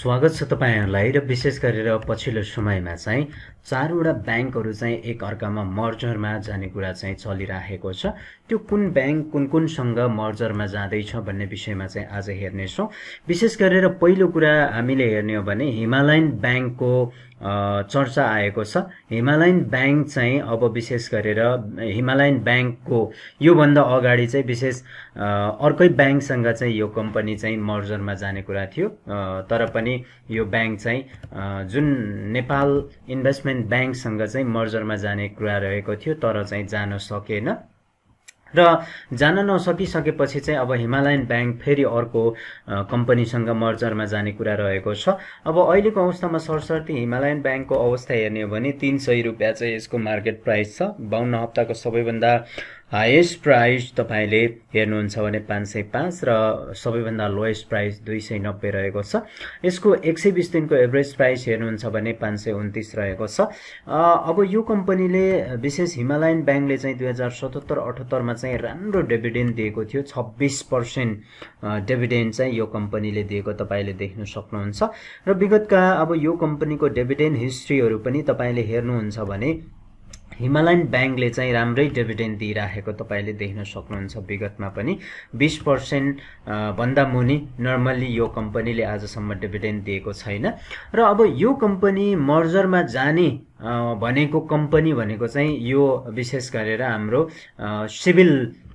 स्वागत छ तपाईँहरूलाई र विशेष गरेर पछिल्लो समयमा चाहिँ चारवटा ब्याङ्कहरू चाहिँ एक अर्कामा मर्जरमा जाने कुरा चाहिँ चलिरहेको छ त्यो कुन ब्याङ्क कुन कुनसँग मर्जरमा जाँदैछ भन्ने विषयमा चाहिँ आज हेर्नेछौँ विशेष गरेर पहिलो कुरा हामीले हेर्ने हो भने हिमालयन ब्याङ्कको चर्चा आएको छ हिमालयन ब्याङ्क चाहिँ अब विशेष गरेर हिमालयन ब्याङ्कको योभन्दा अगाडि चाहिँ विशेष अर्कै ब्याङ्कसँग चाहिँ यो कम्पनी चाहिँ मर्जरमा जाने कुरा थियो तर पनि यो ब्याङ्क चाहिँ जुन नेपाल इन्भेस्टमेन्ट ब्याङ्कसँग चाहिँ मर्जरमा जाने कुरा रहेको थियो तर चाहिँ जान सकेन र जान नसकिसकेपछि चाहिँ अब हिमालयन ब्याङ्क फेरि अर्को कम्पनीसँग मर्जरमा जाने कुरा रहेको छ अब अहिलेको अवस्थामा सरसर्ती हिमालयन ब्याङ्कको अवस्था हेर्ने हो भने तिन सय रुपियाँ चाहिँ यसको मार्केट प्राइस छ बाहुन्न हप्ताको सबैभन्दा हाइएस्ट प्राइस तपाईँले हेर्नुहुन्छ भने पाँच सय पाँच र सबैभन्दा लोएस्ट प्राइस दुई सय नब्बे रहेको छ यसको एक सय बिस दिनको एभरेज प्राइस हेर्नुहुन्छ भने पाँच सय उन्तिस रहेको छ अब यो कम्पनीले विशेष हिमालयन ब्याङ्कले चाहिँ दुई हजार सतहत्तर अठहत्तरमा चाहिँ राम्रो डेभिडेन्ड दिएको थियो छब्बिस पर्सेन्ट डेभिडेन्ड चाहिँ यो कम्पनीले दिएको तपाईँले देख्न सक्नुहुन्छ र विगतका अब यो कम्पनीको डेभिडेन्ड हिस्ट्रीहरू पनि तपाईँले हेर्नुहुन्छ भने हिमालयन ब्याङ्कले चाहिँ राम्रै डिभिडेन्ड दिइराखेको तपाईँले देख्न सक्नुहुन्छ विगतमा पनि बिस पर्सेन्ट भन्दा मुनि नर्मल्ली यो कम्पनीले आजसम्म डिभिडेन्ड दिएको छैन र अब यो कम्पनी मर्जरमा जाने भनेको कम्पनी भनेको चाहिँ यो विशेष गरेर हाम्रो सिभिल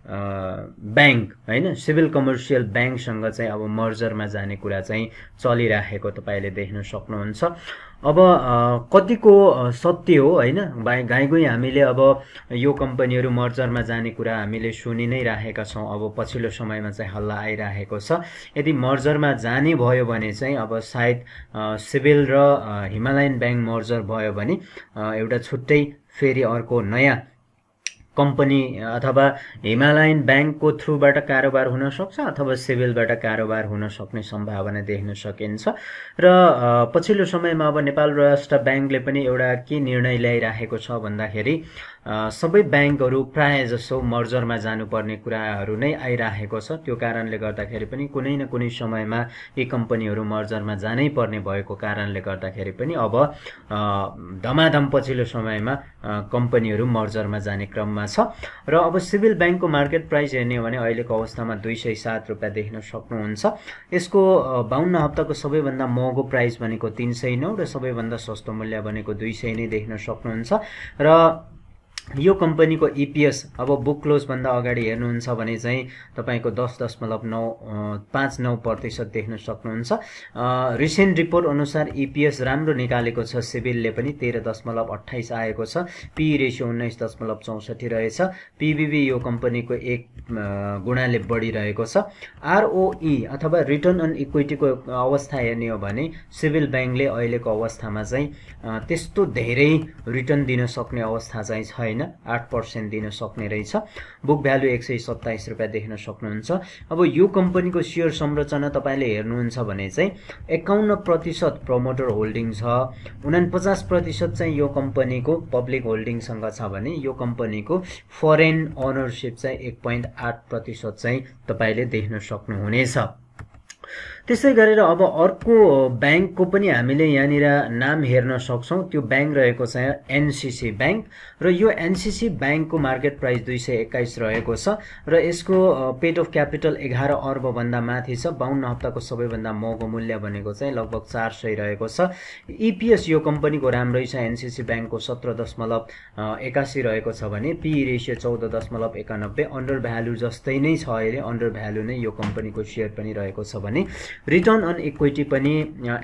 ब्याङ्क होइन सिभिल कमर्सियल ब्याङ्कसँग चाहिँ अब मर्जरमा जाने कुरा चाहिँ चलिराखेको तपाईँले देख्न सक्नुहुन्छ अब कतिको सत्य हो होइन गाई गाईगुई हामीले अब यो कम्पनीहरू मर्जरमा जाने कुरा हामीले सुनि नै राखेका छौँ अब पछिल्लो समयमा चाहिँ हल्ला आइरहेको छ यदि मर्जरमा जाने भयो भने चाहिँ अब सायद सिभिल र हिमालयन ब्याङ्क मर्जर भयो भने एउटा छुट्टै फेरि अर्को नयाँ कम्पनी अथवा हिमालयन ब्याङ्कको थ्रुबाट कारोबार हुनसक्छ अथवा सिभिलबाट कारोबार हुन सक्ने सम्भावना देख्न सकिन्छ र पछिल्लो समयमा अब नेपाल राष्ट्र ब्याङ्कले पनि एउटा के निर्णय ल्याइराखेको छ भन्दाखेरि सबै ब्याङ्कहरू प्रायः जसो मर्जरमा जानुपर्ने कुराहरू नै आइराखेको छ त्यो कारणले गर्दाखेरि पनि कुनै न कुनै समयमा यी कम्पनीहरू मर्जरमा जानै पर्ने भएको कारणले गर्दाखेरि पनि अब धमाधम पछिल्लो समयमा कम्पनीहरू मर्जरमा जाने क्रममा छ र अब सिभिल ब्याङ्कको मार्केट प्राइस हेर्ने हो भने अहिलेको अवस्थामा दुई सय सात रुपियाँ देख्न सक्नुहुन्छ यसको बाहुन्न हप्ताको सबैभन्दा महँगो प्राइस भनेको तिन सय नौ र सबैभन्दा सस्तो मूल्य भनेको दुई सय नै देख्न सक्नुहुन्छ र यो कम्पनीको इपिएस e अब बुक क्लोजभन्दा अगाडि हेर्नुहुन्छ भने चाहिँ तपाईँको दस दशमलव नौ पाँच नौ प्रतिशत देख्न सक्नुहुन्छ रिसेन्ट रिपोर्ट अनुसार इपिएस e राम्रो निकालेको छ सिभिलले पनि तेह्र दशमलव अठाइस आएको छ पी रेसियो e उन्नाइस दशमलव चौसठी रहेछ पिबिबी यो कम्पनीको एक गुणाले बढिरहेको छ आरओई अथवा रिटर्न अन इक्विटीको अवस्था हेर्ने हो भने सिभिल ब्याङ्कले अहिलेको अवस्थामा चाहिँ त्यस्तो धेरै रिटर्न दिन सक्ने अवस्था चाहिँ छैन होइन आठ पर्सेन्ट दिन सक्ने रहेछ बुक भ्यालु एक सय सत्ताइस रुपियाँ देख्न सक्नुहुन्छ अब यो कम्पनीको सेयर संरचना तपाईँले हेर्नुहुन्छ भने चाहिँ एकाउन्न प्रतिशत प्रमोटर होल्डिङ छ उना पचास प्रतिशत चाहिँ यो कम्पनीको पब्लिक होल्डिङसँग छ भने यो कम्पनीको फरेन ओनरसिप चाहिँ एक पोइन्ट आठ प्रतिशत चाहिँ तपाईँले देख्न सक्नुहुनेछ त्यसै गरेर अब अर्को ब्याङ्कको पनि हामीले यहाँनिर नाम हेर्न सक्छौँ त्यो ब्याङ्क रहेको छ एनसिसी ब्याङ्क र यो एनसिसी ब्याङ्कको मार्केट प्राइस दुई सय एक्काइस रहेको छ र यसको पेट अफ क्यापिटल एघार अर्बभन्दा माथि छ बाहन्न हप्ताको सबैभन्दा महँगो मूल्य भनेको चाहिँ लगभग चार सय रहेको छ इपिएस यो कम्पनीको राम्रै छ एनसिसी ब्याङ्कको सत्र दशमलव एकासी रहेको छ भने पिई रेसियो चौध दशमलव एकानब्बे अन्डर भ्यालु जस्तै नै छ अहिले अन्डर भ्यालु नै यो कम्पनीको सेयर पनि रहेको छ भने रिटर्न अन इक्विटी पनि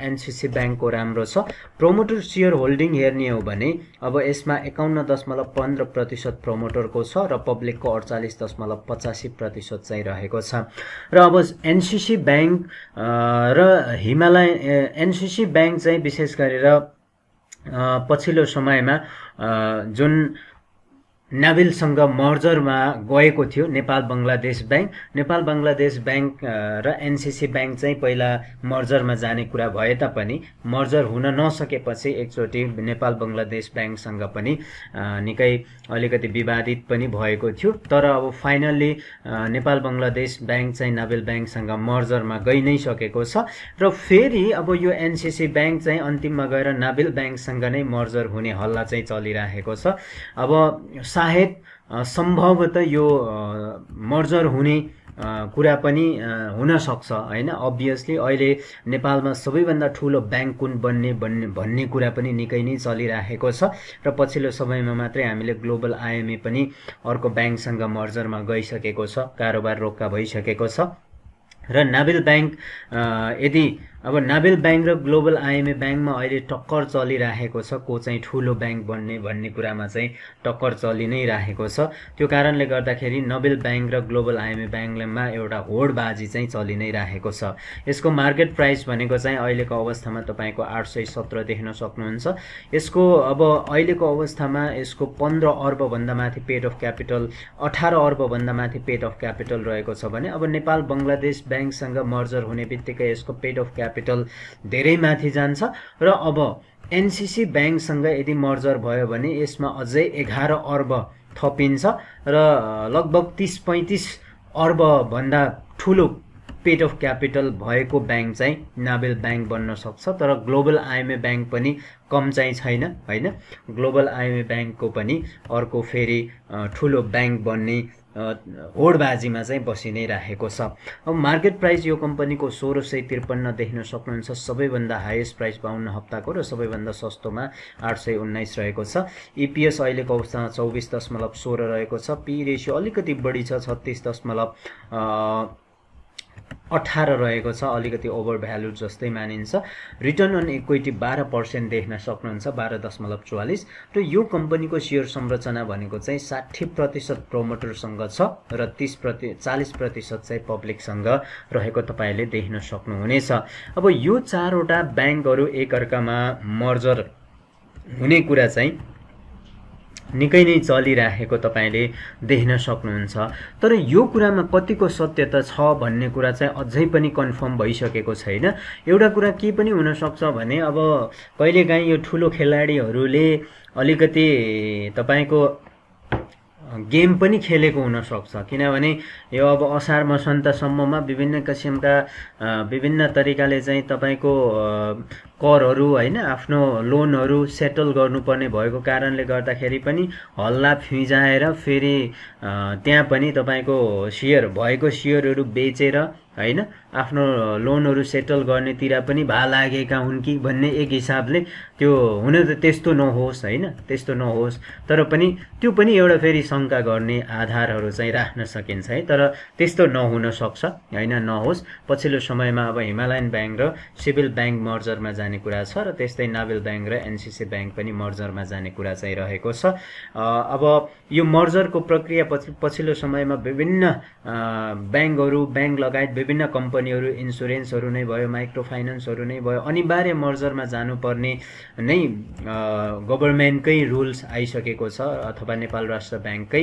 एनसिसी ब्याङ्कको राम्रो छ प्रमोटर सेयर होल्डिङ हेर्ने हो भने अब यसमा एकाउन्न दशमलव पन्ध्र प्रतिशत प्रमोटरको छ र पब्लिकको अडचालिस दशमलव पचासी प्रतिशत चाहिँ रहेको छ र अब एनसिसी ब्याङ्क र हिमालय एनसिसी ब्याङ्क चाहिँ विशेष गरेर पछिल्लो समयमा जुन नाबेलसँग मर्जरमा गएको थियो नेपाल बङ्गलादेश ब्याङ्क नेपाल बङ्गलादेश ब्याङ्क र एनसिसी ब्याङ्क चाहिँ पहिला मर्जरमा जाने कुरा भए तापनि मर्जर हुन नसकेपछि एकचोटि नेपाल बङ्गलादेश ब्याङ्कसँग पनि निकै अलिकति विवादित पनि भएको थियो तर अब फाइनल्ली नेपाल बङ्गलादेश ब्याङ्क चाहिँ नाबेल ब्याङ्कसँग मर्जरमा गइ नै सकेको छ र फेरि अब यो एनसिसी ब्याङ्क चाहिँ अन्तिममा गएर नाबेल ब्याङ्कसँग नै मर्जर हुने हल्ला चाहिँ चलिरहेको छ अब सायद सम्भवत यो मर्जर हुने कुरा पनि हुनसक्छ होइन अभियसली अहिले नेपालमा सबैभन्दा ठुलो ब्याङ्क कुन बन्ने भन्ने भन्ने कुरा पनि निकै नै चलिराखेको छ र पछिल्लो समयमा मात्रै हामीले ग्लोबल आइएमए पनि अर्को ब्याङ्कसँग मर्जरमा गइसकेको छ कारोबार रोक्का भइसकेको छ र नाबेल ब्याङ्क यदि अब नाबेल ब्याङ्क र ग्लोबल आइएमए ब्याङ्कमा अहिले टक्कर चलिरहेको छ को चाहिँ ठुलो ब्याङ्क बन्ने भन्ने कुरामा चाहिँ टक्कर चलि नै राखेको छ त्यो कारणले गर्दाखेरि नोबेल ब्याङ्क र ग्लोबल आइएमए ब्याङ्कमा एउटा होडबाजी चाहिँ चलि नै राखेको छ यसको मार्केट प्राइस भनेको चाहिँ अहिलेको अवस्थामा तपाईँको आठ सय सत्र देख्न सक्नुहुन्छ यसको अब अहिलेको अवस्थामा यसको पन्ध्र अर्बभन्दा माथि पेड अफ क्यापिटल अठार अर्बभन्दा माथि पेड अफ क्यापिटल रहेको छ भने अब नेपाल बङ्गलादेश ब्याङ्कसँग मर्जर हुने बित्तिकै यसको पेड अफ क्यापिटल क्यापिटल धेरै माथि जान्छ र अब एनसिसी ब्याङ्कसँग यदि मर्जर भयो भने यसमा अझै एघार अर्ब थपिन्छ र लगभग तिस पैँतिस अर्बभन्दा ठुलो पेट अफ क्यापिटल भएको ब्याङ्क चाहिँ नाबेल ब्याङ्क बन्न सक्छ तर ग्लोबल आइएमए ब्याङ्क पनि कम चाहिँ छैन होइन ग्लोबल आइएमए ब्याङ्कको पनि अर्को फेरि ठुलो ब्याङ्क बन्ने होडबाजीमा चाहिँ बसि नै राखेको छ अब मार्केट प्राइस यो कम्पनीको सोह्र सय त्रिपन्न देख्न सक्नुहुन्छ सबैभन्दा हाइएस्ट प्राइस बाहन्न हप्ताको र सबैभन्दा सस्तोमा आठ सय उन्नाइस रहेको छ इपिएस e अहिलेको अवस्थामा चौबिस दशमलव सोह्र रहेको छ पी रेसियो अलिकति बढी छ छत्तिस दशमलव अठार रहेको छ अलिकति ओभर भ्यालु जस्तै मानिन्छ रिटर्न अन इक्विटी बाह्र पर्सेन्ट देख्न सक्नुहुन्छ बाह्र दशमलव चौवालिस र यो कम्पनीको सेयर संरचना भनेको चाहिँ साठी प्रतिशत प्रमोटरसँग छ र तिस प्रति चालिस प्रतिशत चाहिँ पब्लिकसँग रहेको तपाईँले देख्न सक्नुहुनेछ अब यो चारवटा ब्याङ्कहरू एकअर्कामा मर्जर हुने कुरा चाहिँ निकै नै चलिराखेको तपाईँले देख्न सक्नुहुन्छ तर यो कुरामा कतिको सत्यता छ भन्ने कुरा चाहिँ अझै पनि कन्फर्म भइसकेको छैन एउटा कुरा के पनि हुनसक्छ भने अब कहिलेकाहीँ यो ठुलो खेलाडीहरूले अलिकति तपाईँको गेम पनि खेलेको हुनसक्छ किनभने यो अब असार मसन्तसम्ममा विभिन्न किसिमका विभिन्न तरिकाले चाहिँ तपाईँको करहरू होइन आफ्नो लोनहरू सेटल गर्नुपर्ने भएको कारणले गर्दाखेरि पनि हल्ला फिजाएर फेरि त्यहाँ पनि तपाईँको सेयर भएको सेयरहरू बेचेर होइन आफ्नो लोनहरू सेटल गर्नेतिर पनि भा लागेका हुन् कि भन्ने एक हिसाबले त्यो हुन त त्यस्तो नहोस् होइन त्यस्तो नहोस् तर पनि त्यो पनि एउटा फेरि शङ्का गर्ने आधारहरू चाहिँ राख्न सकिन्छ है तर त्यस्तो नहुन सक्छ होइन नहोस् पछिल्लो समयमा अब हिमालयन ब्याङ्क र सिभिल ब्याङ्क मर्जरमा जाने कुरा छ र त्यस्तै नाभिल ब्याङ्क र एनसिसी ब्याङ्क पनि मर्जरमा जाने कुरा चाहिँ रहेको छ अब यो मर्जरको प्रक्रिया पछिल्लो समयमा विभिन्न ब्याङ्कहरू ब्याङ्क लगायत विभिन्न कम्पनीहरू इन्सुरेन्सहरू नै भयो माइक्रो फाइनेन्सहरू नै भयो अनिवार्य मर्जरमा जानुपर्ने नै गभर्मेन्टकै रुल्स आइसकेको छ अथवा नेपाल राष्ट्र ब्याङ्ककै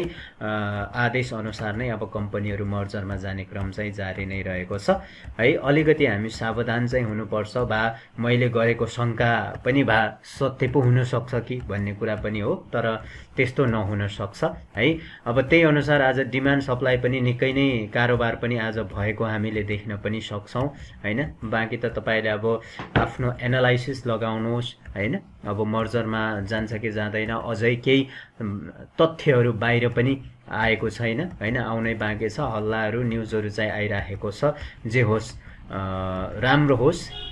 आदेशअनुसार नै अब कम्पनीहरू मर्जरमा जाने क्रम चाहिँ जारी नै रहेको छ है अलिकति हामी सावधान चाहिँ हुनुपर्छ भा मैले गरेको शङ्का पनि भा सत्य पो हुनसक्छ कि भन्ने कुरा पनि हो तर त्यस्तो नहुनसक्छ है अब त्यही अनुसार आज डिमान्ड सप्लाई पनि निकै नै कारोबार पनि आज भएको हामी हामीले देख्न पनि सक्छौँ होइन बाँकी त तपाईँले अब आफ्नो एनालाइसिस लगाउनुहोस् होइन अब मर्जरमा जान्छ कि जाँदैन अझै केही तथ्यहरू बाहिर पनि आएको छैन होइन आउनै बाँकी छ हल्लाहरू न्युजहरू चाहिँ आइराखेको छ जे होस् राम्रो होस्